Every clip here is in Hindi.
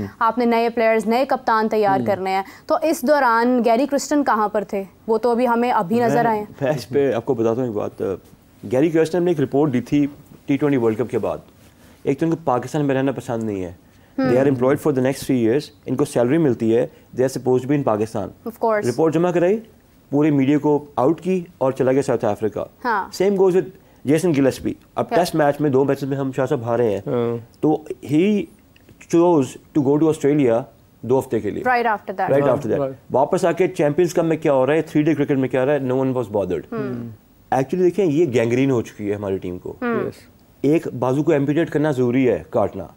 हम्म। आपने नए प्लेयर्स नए कप्तान तैयार हम्म। करने हैं तो इस दौरान गैरी क्रिस्टन कहाँ पर थे वो तो अभी हमें अभी नज़र आए मैच पे आपको बताता हूँ एक बात गैरी क्रिस्टन ने एक रिपोर्ट दी थी टी ट्वेंटी वर्ल्ड कप के बाद एक तो उनको पाकिस्तान में रहना पसंद नहीं है they are employed for the next three years इनको सैलरी मिलती है they are suppose be in Pakistan report जमा कराई पूरे मीडिया को आउट की और चला गया South Africa same goes with Jason Gillespie अब टेस्ट मैच में दो मैचेस में हम शाह हारे हैं हाँ। तो ही chose to go to Australia दो हफ्ते के लिए right after that right after that वापस आके चैंपियंस कप में क्या हो रहा है थ्री डे क्रिकेट में क्या हो रहा है no one was bothered actually देखें ये गैंग्रीन हो चुकी है हमारी टीम को hmm. yes. एक बाजू को एम्पिटेट करना जरूरी है काटना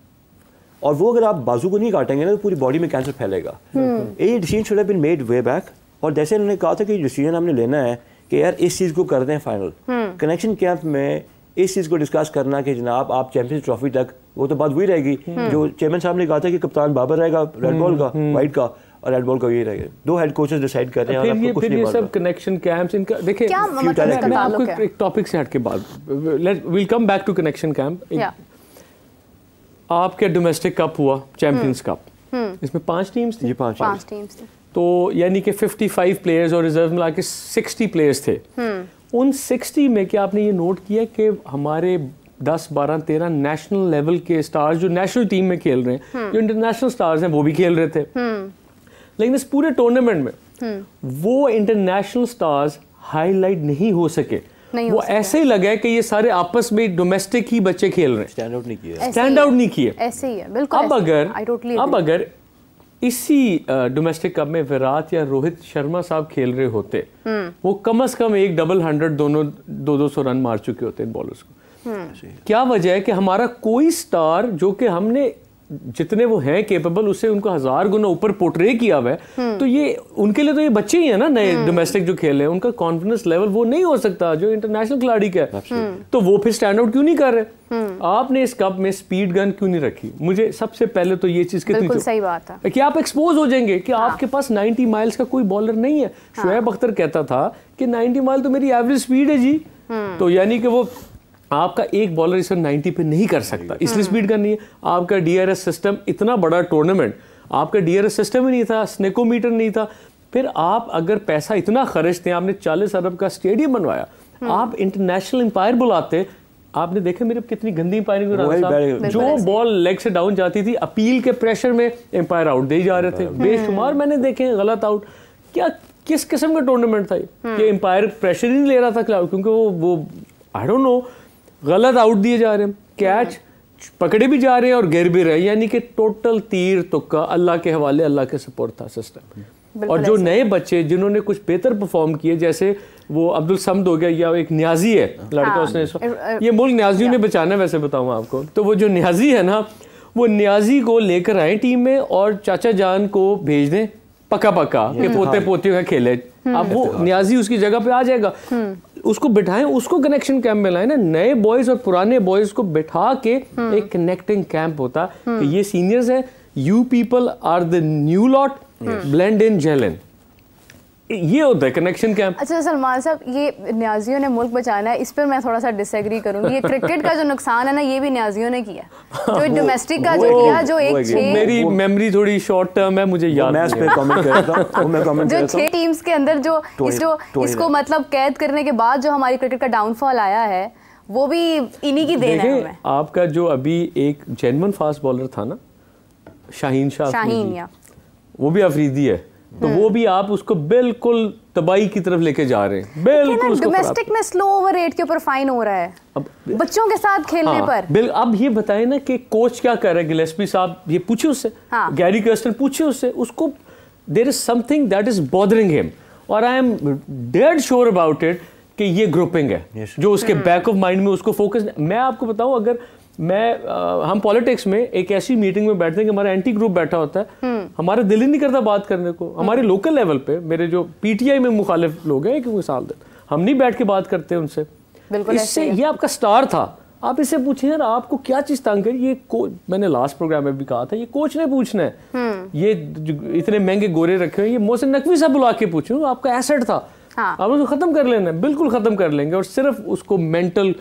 और वो अगर आप बाजू को नहीं काटेंगे ना तो पूरी बॉडी में कैंसर फैलेगा hmm. ये decision should have been made way back और जैसे उन्होंने कहा था कि डिसीजन हमने लेना है कि यार इस चीज़ को कर दें फाइनल कनेक्शन कैंप में इस चीज़ को डिस्कस करना कि जनाब आप चैंपियंस ट्रॉफी तक वो तो बात वही रहेगी हम्म। जो चेयरमैन साहब ने कहा था कि कप्तान बाबर रहेगा रेड बॉल का वाइट हम्म। का और रेड बॉल का यही रहेगा दो हेड कोचेस डिसाइड कर रहे हैं और आपको कुछ नहीं सब कनेक्शन कैंप्स इनका देखिए मतलब मैं आपको एक टॉपिक से हट के बाद let will come back to connection camp आपके डोमेस्टिक कप हुआ चैंपियंस कप हम्म। इसमें पांच टीम्स थी पांच पांच टीम्स थी तो यानी कि 55 प्लेयर्स और रिजर्व मिला के 60 प्लेयर्स थे उन 60 में क्या आपने ये नोट किया कि हमारे दस बारह तेरह नेशनल लेवल के स्टार्स जो नेशनल टीम में खेल रहे हैं हम्म। जो इंटरनेशनल स्टार्स हैं वो भी खेल रहे थे हम्म। लेकिन इस पूरे टूर्नामेंट में हम्म। वो इंटरनेशनल स्टार्स हाईलाइट नहीं हो सके नहीं वो ऐसे ही लगा है कि ये सारे आपस में डोमेस्टिक ही बच्चे खेल रहे हैं स्टैंड आउट नहीं किए स्टैंड नहीं किए ऐसे ही है बिल्कुल अब अगर totally अब अगर इसी डोमेस्टिक कप में विराट या रोहित शर्मा साहब खेल रहे होते वो कम अज कम एक डबल हंड्रेड दोनों दो दो सौ रन मार चुके होते इन बॉलर्स को चाहिए क्या वजह है कि हमारा कोई स्टार जो कि हमने जितने वो हैं केपेबल उसे उनको हजार गुना ऊपर पोर्ट्रे किया हुआ है हम्म। तो ये उनके लिए तो ये बच्चे ही है ना नए डोमेस्टिक हम्म। जो खेल रहे हैं उनका कॉन्फिडेंस लेवल वो नहीं हो सकता जो इंटरनेशनल खिलाड़ी का है हम्म। तो वो फिर स्टैंड आउट क्यों नहीं कर रहे आपने इस कप में स्पीड गन क्यों नहीं रखी मुझे सबसे पहले तो ये चीज कितनी सही बात है कि आप एक्सपोज हो जाएंगे कि हाँ। आपके पास 90 माइल्स का कोई बॉलर नहीं है हाँ। शुएब अख्तर कहता था कि 90 माइल तो मेरी एवरेज स्पीड है जी तो यानी कि वो आपका एक बॉलर इसे 90 पे नहीं कर सकता इसलिए स्पीड करनी है आपका डीआरएस सिस्टम इतना बड़ा टूर्नामेंट आपका डीआरएस सिस्टम ही नहीं था स्नेकोमीटर नहीं था फिर आप अगर पैसा इतना खर्चते हैं आपने 40 अरब का स्टेडियम बनवाया आप इंटरनेशनल एम्पायर बुलाते आपने देखा मेरे कितनी गंदी एम्पायरिंग जो बॉल लेग से डाउन जाती थी अपील के प्रेशर में एम्पायर आउट दे जा रहे थे बेशुमार मैंने देखे गलत आउट क्या किस किस्म का टूर्नामेंट था ये कि एम्पायर प्रेशर ही नहीं ले रहा था क्लाउड क्योंकि वो वो आई डोंट नो गलत आउट दिए जा रहे हैं कैच पकड़े भी जा रहे हैं और गिर भी रहे हैं यानी कि टोटल तीर तुक्का अल्लाह के हवाले अल्लाह के सपोर्ट था सिस्टम और जो नए बच्चे जिन्होंने कुछ बेहतर परफॉर्म किए जैसे वो अब्दुल समद हो गया या एक न्याजी है लड़का हाँ, उसने ये मुल्क न्याजियों ने बचाना वैसे बताऊँ आपको तो वो जो न्याजी है ना वो न्याजी को लेकर आए टीम में और चाचा जान को भेज दें पक्का पक्का कि तो पोते पोतियों का खेले हम्म। अब वो तो न्याजी उसकी जगह पे आ जाएगा हम्म। उसको बिठाएं उसको कनेक्शन कैंप में लाए ना नए बॉयज और पुराने बॉयज को बिठा के हम्म। एक कनेक्टिंग कैंप होता कि हम्म। ये सीनियर्स हैं you people are the new lot blend in जेलन ये होता है कनेक्शन क्या अच्छा सलमान साहब ये न्याजियों ने मुल्क बचाना है इस पर मैं थोड़ा सा डिसएग्री करूंगी ये क्रिकेट का जो नुकसान है ना ये भी न्याजियों ने किया जो डोमेस्टिक का जो किया जो एक छह मेरी मेमोरी थोड़ी शॉर्ट टर्म है मुझे याद मैं इस पे कमेंट करता हूं मैं कमेंट जो छह टीम्स के अंदर जो तो तो इसको इसको मतलब कैद करने के बाद जो हमारी क्रिकेट का डाउनफॉल आया है वो भी इन्हीं की देन है आपका जो अभी एक जेन्युइन फास्ट बॉलर था ना शाहीन शाह वो भी अफरीदी है तो वो भी आप उसको बिल्कुल तबाही की तरफ लेके जा रहे हैं बिल्कुल डोमेस्टिक में स्लो ओवर रेट के ऊपर फाइन हो रहा है अब बच्चों के साथ खेलने हाँ, पर बिल अब ये बताए ना कि कोच क्या कर रहे है गिलेस्पी साहब ये पूछे उससे हाँ. गैरी कर्स्टन पूछे उससे उसको there is something that is bothering him और I am dead sure about it कि ये ग्रुपिंग है yes, जो उसके बैक ऑफ माइंड में उसको फोकस मैं आपको बताऊं अगर मैं आ, हम पॉलिटिक्स में एक ऐसी मीटिंग में बैठते हैं कि हमारा एंटी ग्रुप बैठा होता है हम्म। हमारा दिल ही नहीं करता बात करने को हमारे लोकल हम्म। लेवल पे मेरे जो पीटीआई में मुखालिफ लोग हैं एक मिसाल दें हम नहीं बैठ के बात करते उनसे इससे ये आपका स्टार था आप इससे पूछिए यार आपको क्या चीज तंग ये कोच मैंने लास्ट प्रोग्राम में भी कहा था ये कोच ने पूछना है हम्म। ये इतने महंगे गोरे रखे हुए ये मोहसिन नकवी साहब बुला के पूछू आपका एसेट था हाँ। आप उसको खत्म कर लेना बिल्कुल खत्म कर लेंगे और सिर्फ उसको मेंटल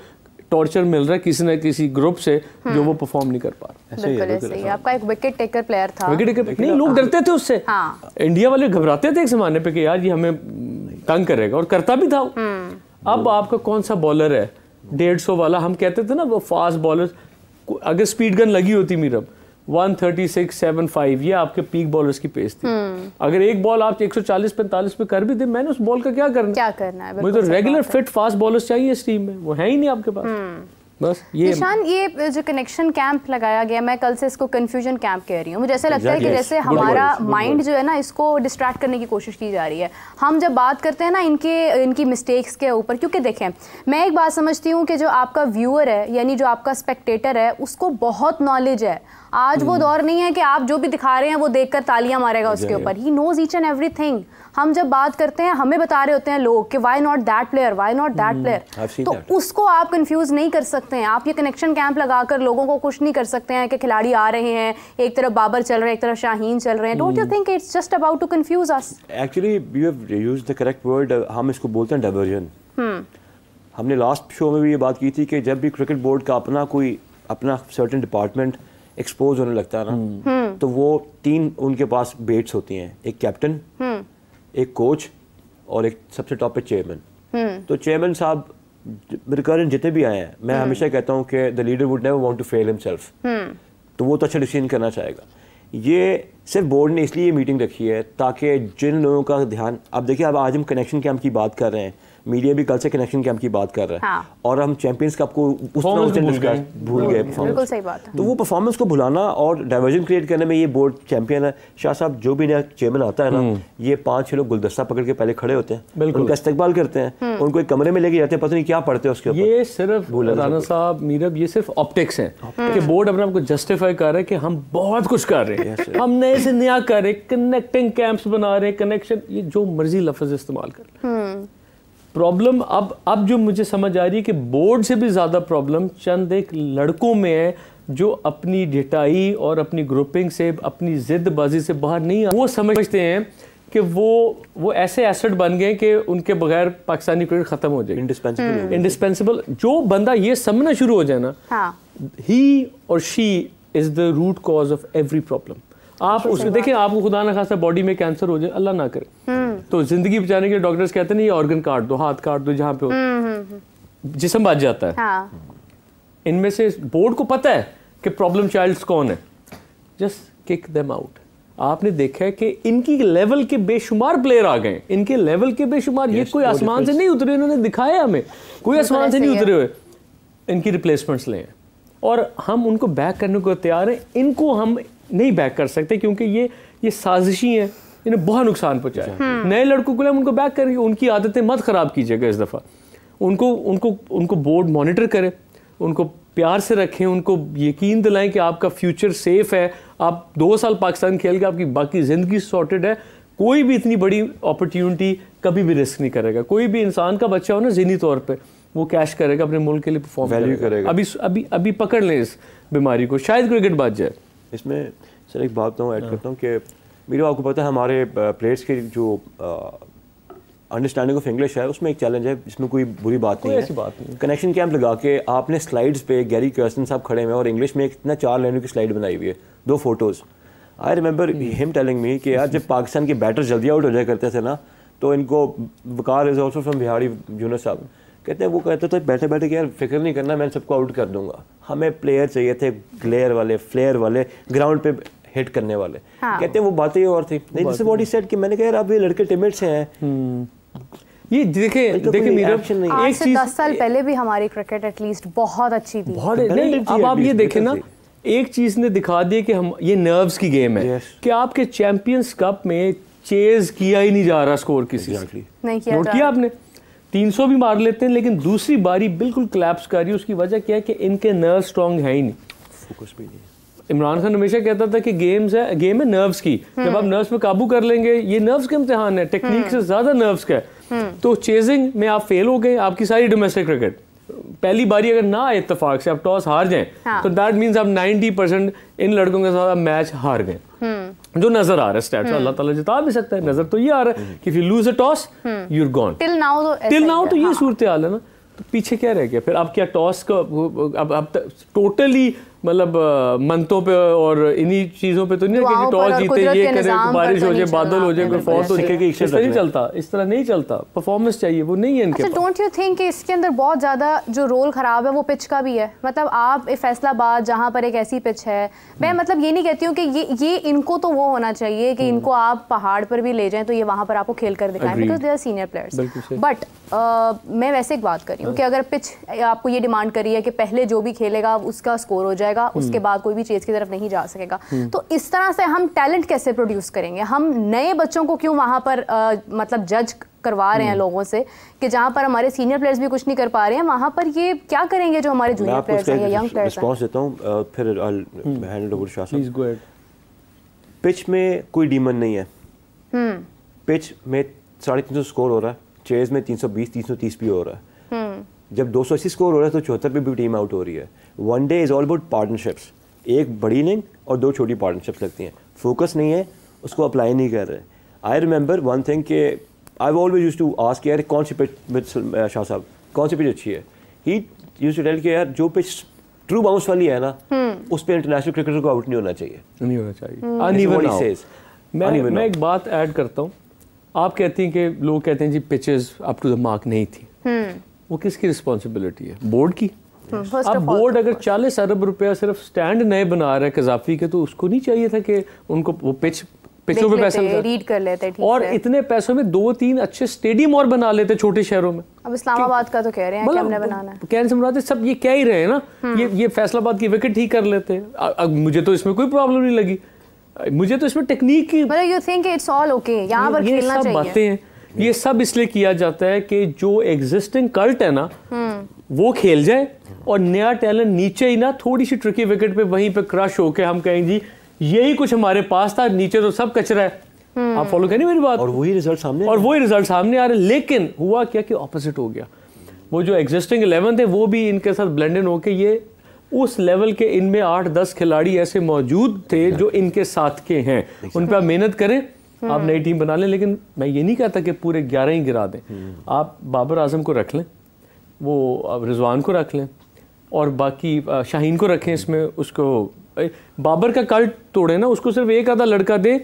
टॉर्चर मिल रहा है किसी ना किसी ग्रुप से जो हम्म। वो परफॉर्म नहीं कर पा रहे आपका एक विकेट टेकर प्लेयर था विकेट टेकर नहीं लोग डरते थे उससे इंडिया हाँ। वाले घबराते थे एक जमाने पे कि यार ये हमें तंग करेगा और करता भी था हम्म। अब आपका कौन सा बॉलर है डेढ़ सौ वाला हम कहते थे ना वो फास्ट बॉलर अगर स्पीड गन लगी होती मीरब 136.75 ये आपके पीक बॉलर्स की पेस थी हम्म। अगर एक बॉल आप 140 45 पे कर भी दे मैंने उस बॉल का क्या करना क्या करना है मुझे तो रेगुलर फिट फास्ट बॉलर्स चाहिए इस टीम में वो है ही नहीं आपके पास हम्म। बस ये निशान ये जो कनेक्शन कैंप लगाया गया मैं कल से इसको कन्फ्यूजन कैंप कह रही हूँ मुझे ऐसा लगता exactly. है कि जैसे हमारा माइंड जो है ना इसको डिस्ट्रैक्ट करने की कोशिश की जा रही है हम जब बात करते हैं ना इनके इनकी मिस्टेक्स के ऊपर क्योंकि देखें मैं एक बात समझती हूँ कि जो आपका व्यूअर है यानी जो आपका स्पेक्टेटर है उसको बहुत नॉलेज है आज वो hmm. दौर नहीं है कि आप जो भी दिखा रहे हैं वो देखकर तालियां मारेगा उसके ऊपर ही नोज ईच एंड एवरीथिंग हम जब बात करते हैं हमें बता रहे होते हैं लोग कि why not that player why not that player तो उसको आप कंफ्यूज नहीं कर सकते सकते हैं आप ये कनेक्शन कैंप लगाकर लोगों को कुछ नहीं कर सकते हैं कि खिलाड़ी आ रहे हैं एक तरफ बाबर चल रहे हैं एक तरफ शाहीन चल रहे हैं don't you think it's just about to confuse us actually you have used the correct word हम इसको बोलते हैं डाइवर्जन hmm. हमने लास्ट शो में भी ये बात की थी कि जब भी क्रिकेट बोर्ड का अपना कोई अपना सर्टन डिपार्टमेंट एक्सपोज होने लगता है ना hmm. Hmm. तो वो तीन उनके पास बेट्स होती हैं एक कैप्टन एक कोच और एक सबसे टॉप पे चेयरमैन तो चेयरमैन साहब कारण जितने भी आए हैं मैं हम्म। हमेशा कहता हूँ कि the leader would never want to fail himself तो वो तो अच्छा डिसीजन करना चाहेगा ये सिर्फ बोर्ड ने इसलिए मीटिंग रखी है ताकि जिन लोगों का ध्यान अब देखिए अब आज हम कनेक्शन कैम्प की बात कर रहे हैं मीडिया भी कल से कनेक्शन कैंप की बात कर रहा है हाँ। और हम चैंपियंस कप को उस तरह उस भूल गए बिल्कुल सही बात है तो वो परफॉर्मेंस को भुलाना और डाइवर्जन क्रिएट करने में ये बोर्ड चैंपियन है शाह साहब जो भी नया चेयरमैन आता है ना हम्म। ये पांच छह लोग गुलदस्ता पकड़ के पहले खड़े होते हैं उनका इस्तेमाल करते हैं हम्म। उनको एक कमरे में लेके जाते हैं पता नहीं क्या पढ़ते हैं उसके ये सिर्फ राना साहब मीरब ये सिर्फ ऑप्टिक्स है कि बोर्ड अपने आपको जस्टिफाई कर रहे हैं कि हम बहुत कुछ कर रहे हैं हम नए से नया कर रहे हैं कनेक्टिंग कैंप्स बना रहे हैं कनेक्शन ये जो मर्जी लफ्ज इस्तेमाल कर रहे हम्म। हैं प्रॉब्लम अब अब जो मुझे समझ आ रही है कि बोर्ड से भी ज़्यादा प्रॉब्लम चंद एक लड़कों में है जो अपनी ढिटाई और अपनी ग्रुपिंग से अपनी ज़िदबाजी से बाहर नहीं वो समझते हैं कि वो वो ऐसे एसेट बन गए कि उनके बगैर पाकिस्तानी क्रिकेट ख़त्म हो जाएगी इंडिस्पेंसिबल इंडिस्पेंसिबल hmm. जो बंदा ये समझना शुरू हो जाए ना ही और she is the root cause of every problem आप उसमें देखें आपको खुदा ना खासा बॉडी में कैंसर हो जाए अल्लाह ना करे hmm. तो जिंदगी बचाने के डॉक्टर्स कहते हैं ये ऑर्गन काट दो हाथ काट दो जहाँ पे हम्म, हम्म, हम्म। जिसम बच जाता है हाँ। इनमें से बोर्ड को पता है कि प्रॉब्लम चाइल्ड कौन है जस्ट किक देम आउट आपने देखा है कि इनकी लेवल के बेशुमार प्लेयर आ गए इनके लेवल के बेशुमार yes, ये कोई आसमान से नहीं उतरे इन्होंने दिखाया हमें कोई तो आसमान से नहीं उतरे हुए इनकी रिप्लेसमेंट्स लें और हम उनको बैक करने को तैयार हैं इनको हम नहीं बैक कर सकते क्योंकि ये ये साजिशी हैं इन्हें बहुत नुकसान पहुंचाया नए लड़कों को उनको बैक करिए उनकी आदतें मत ख़राब कीजिएगा इस दफ़ा उनको उनको उनको बोर्ड मॉनिटर करें उनको प्यार से रखें उनको यकीन दिलाएं कि आपका फ्यूचर सेफ है आप दो साल पाकिस्तान खेल के आपकी बाकी ज़िंदगी सॉर्टेड है कोई भी इतनी बड़ी अपॉर्चुनिटी कभी भी रिस्क नहीं करेगा कोई भी इंसान का बच्चा हो ना जहनी तौर पर वो कैश करेगा अपने मुल्क के लिए परफॉर्म करेगा।, करेगा अभी अभी अभी पकड़ लें इस बीमारी को शायद क्रिकेट बात जाए इसमें सर एक बात तो ऐड हाँ। करता हूँ कि मेरे आपको पता है हमारे प्लेयर्स के जो अंडरस्टैंडिंग ऑफ इंग्लिश है उसमें एक चैलेंज है इसमें कोई बुरी बात कोई नहीं ऐसी बात नहीं कनेक्शन कैंप लगा के आपने स्लाइड्स पे गैरी क्वेश्चन साहब खड़े हुए और इंग्लिश में एक इतना चार लाइनों की स्लाइड बनाई हुई है दो photos I remember him telling me कि यार जब पाकिस्तान के बैटर जल्दी आउट हो जाए करते थे ना तो इनको Waqar is also from Bihari जूनर साहब कहते हैं वो कहते थे बैठे बैठे कि यार फिक्र नहीं करना मैं सबको आउट कर दूंगा हमें प्लेयर चाहिए थे ग्लेयर वाले फ्लेयर वाले ग्राउंड पे हिट करने वाले हाँ। कहते हैं वो बातें और थी नहीं जैसे बॉडी सेट की मैंने कहा यार अब ये लड़के से हैं हम्म। ये देखे देखे मेरा ऑप्शन नहीं मीरा एक चीज दस साल पहले भी हमारी क्रिकेट एटलीस्ट बहुत अच्छी थी बहुत नहीं अब आप ये देखें ना एक चीज ने दिखा दी कि हम ये नर्व्स की गेम है कि आपके चैंपियंस कप में चेज किया ही नहीं जा रहा स्कोर किसी exactly. नहीं किया नोट किया आपने 300 भी मार लेते हैं लेकिन दूसरी बारी बिल्कुल क्लैप्स कर रही है उसकी वजह क्या है कि इनके नर्व स्ट्रांग है ही नहीं फोकस भी नहीं इमरान खान हमेशा कहता था कि गेम्स है गेम है नर्व्स की जब हम्म। आप नर्व्स पे काबू कर लेंगे ये नर्व्स का इम्तिहान है टेक्निक हम्म। से ज्यादा नर्व्स का है हम्म। तो चेजिंग में आप फेल हो गए आपकी सारी डोमेस्टिक क्रिकेट पहली बारी अगर ना आए इतफाक से आप टॉस हार जाए हाँ। तो दैट मींस आप नाइनटी परसेंट इन लड़कों के साथ मैच हार गए जो नजर आ रहा है अल्लाह ताला जिता भी सकता है नजर तो ये आ रहा है कि if you lose a toss you are gone till now तो टिल नाउ तो ये हाँ। सूरत हाल है ना तो पीछे क्या रह गया फिर आप क्या टॉस का अब अब टोटली मतलब मंतों पे और इन्हीं चीज़ों पे तो नहीं कि टॉस जीते ये करे बारिश हो जाए बादल हो जाए कोई फौज हो जाए इस तरह नहीं चलता इस तरह नहीं चलता परफॉर्मेंस चाहिए वो नहीं है इनके डोंट यू थिंक इसके अंदर बहुत ज़्यादा जो रोल ख़राब है वो पिच का भी है मतलब आप फैसलाबाद जहाँ पर एक ऐसी पिच है मैं हम्म। मतलब ये नहीं कहती हूँ कि ये ये इनको तो वो होना चाहिए कि हम्म। इनको आप पहाड़ पर भी ले जाए तो ये वहाँ पर आपको खेल कर दिखाएं because they are senior players but मैं वैसे एक बात कर रही हूँ कि हाँ। अगर पिच आपको ये डिमांड करी है कि पहले जो भी खेलेगा उसका स्कोर हो जाए जाएगा हम्म। उसके बाद कोई भी चीज़ की तरफ नहीं जा सकेगा हम्म। तो इस तरह से हम टैलेंट कैसे प्रोड्यूस करेंगे हम नए बच्चों को क्यों वहां पर आ, मतलब जज करवा रहे हैं हम्म। लोगों से कि जहां पर हमारे सीनियर प्लेयर्स भी कुछ नहीं कर पा रहे हैं वहां पर ये क्या करेंगे जो हमारे जूनियर प्लेयर्स हैं या यंग प्लेयर्स देता हूँ फिर पिच में कोई डीमन नहीं है पिच में साढ़े तीन सौ स्कोर हो रहा है चेयर में तीन सौ बीस तीन सौ तीस भी हो रहा है जब दो सौ अस्सी स्कोर हो रहा है तो चौहत्तर पे भी टीम आउट हो रही है one day is all about partnerships एक बड़ी इनिंग और दो छोटी पार्टनरशिप्स लगती हैं फोकस नहीं है उसको अप्लाई नहीं कर रहे आई रिमेंबर वन थिंग के I always use to ask यार कौन सी पिच शाह साहब कौन सी पिच अच्छी है ही यूज टू टेल के यार जो पिच ट्रू बाउंस वाली है ना हम्म। उस पर इंटरनेशनल क्रिकेटर को आउट नहीं होना चाहिए नहीं होना चाहिए hmm. मैं Uneven मैं एक बात ऐड करता हूँ आप कहती हैं कि लोग कहते हैं जी pitches up to the mark नहीं थी hmm. वो किसकी रिस्पॉन्सिबिलिटी है बोर्ड की अब बोर्ड तो- अगर 40 अरब रुपया सिर्फ स्टैंड नए बना रहा है कजाफी के तो उसको नहीं चाहिए था कि उनको वो पिच पिचों पे पैसे रीड कर लेते और इतने पैसों में दो तीन अच्छे स्टेडियम और बना लेते छोटे शहरों में अब इस्लामाबाद का तो कह रहे हैं कि मतलब हमने बनाना है कहने से मुराद सब ये कह ही रहे हैं ना हम्म। ये ये फैसलाबाद की विकेट ठीक कर लेते हैं मुझे तो इसमें कोई प्रॉब्लम नहीं लगी मुझे तो इसमें टेक्निक की मतलब you think it's all okay यहां पर खेलना चाहिए ये सब बातें हैं ये सब इसलिए किया जाता है कि जो एग्जिस्टिंग कल्ट है ना वो खेल जाए और नया टैलेंट नीचे ही ना थोड़ी सी ट्रिकी विकेट पे वहीं पे क्रश होके हम कहें जी यही कुछ हमारे पास था नीचे तो सब कचरा है आप फॉलो करें मेरी बात और वही रिजल्ट सामने और वही रिजल्ट सामने आ रहे लेकिन हुआ क्या कि ऑपोजिट हो गया वो जो एग्जिस्टिंग इलेवन थे वो भी इनके साथ ब्लेंडेड होके ये उस लेवल के इनमें आठ दस खिलाड़ी ऐसे मौजूद थे जो इनके साथ के हैं उन पर आप मेहनत करें आप हाँ। नई टीम बना लें लेकिन मैं ये नहीं कहता कि पूरे ग्यारह ही गिरा दें हम्म। आप बाबर आजम को रख लें वो रिजवान को रख लें और बाकी शाहीन को रखें इसमें उसको बाबर का कल तोड़े ना उसको सिर्फ एक आधा लड़का दे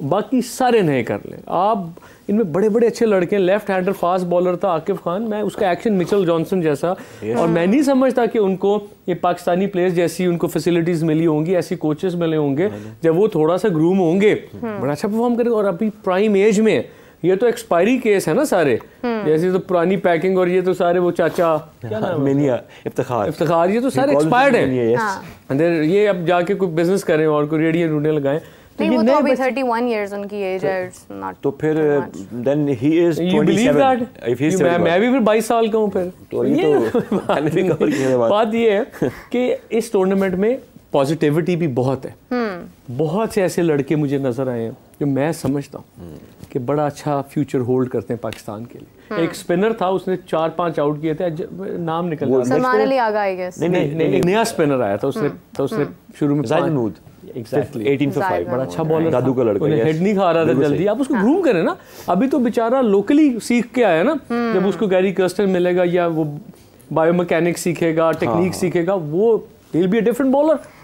बाकी सारे नए कर लें आप इनमें बड़े बड़े अच्छे लड़के हैं लेफ्ट हैंडर फास्ट बॉलर था आकिब खान मैं उसका एक्शन मिचल जॉनसन जैसा और मैं नहीं समझता कि उनको ये पाकिस्तानी प्लेयर्स जैसी उनको फैसिलिटीज़ मिली होंगी ऐसी कोचेस मिले होंगे हाँ, हाँ। जब वो थोड़ा सा ग्रूम होंगे हम्म। बड़ा अच्छा परफॉर्म करेंगे और अभी प्राइम एज में ये तो एक्सपायरी केस है ना सारे हम्म। जैसे तो पुरानी पैकिंग और ये तो सारे वो चाचा मेनिया इफ्तार इफ्तार ये तो सारे एक्सपायर्ड है हाँ। ये अब जाके कोई बिजनेस करें और कोई रेडियो रूडियो लगाएं नहीं, वो तो अभी 31 उनकी एज तो- है इट्स नॉट तो फिर then he is 27 if he मैं मैं भी फिर 22 साल का हूं फिर तो, तो ये तो बात ये है कि इस टूर्नामेंट में पॉजिटिविटी भी बहुत है हम्म। बहुत से ऐसे लड़के मुझे नजर आए हैं जो मैं समझता हूँ हम्म। कि बड़ा अच्छा फ्यूचर होल्ड करते हैं पाकिस्तान के लिए हम्म। एक स्पिनर था उसने चार पांच आउट किए थे नाम निकल गया नहीं नहीं नया स्पिनर आया था उसने तो उसने शुरू में अच्छा आप उसको ग्रूम ना अभी तो बेचारा लोकली सीख के आया ना हम्म। जब उसको गैरी कर्स्टन मिलेगा या वो बायोमैकेनिक सीखेगा टेक्निक हाँ। सीखेगा वो विल बी डिफरेंट बॉलर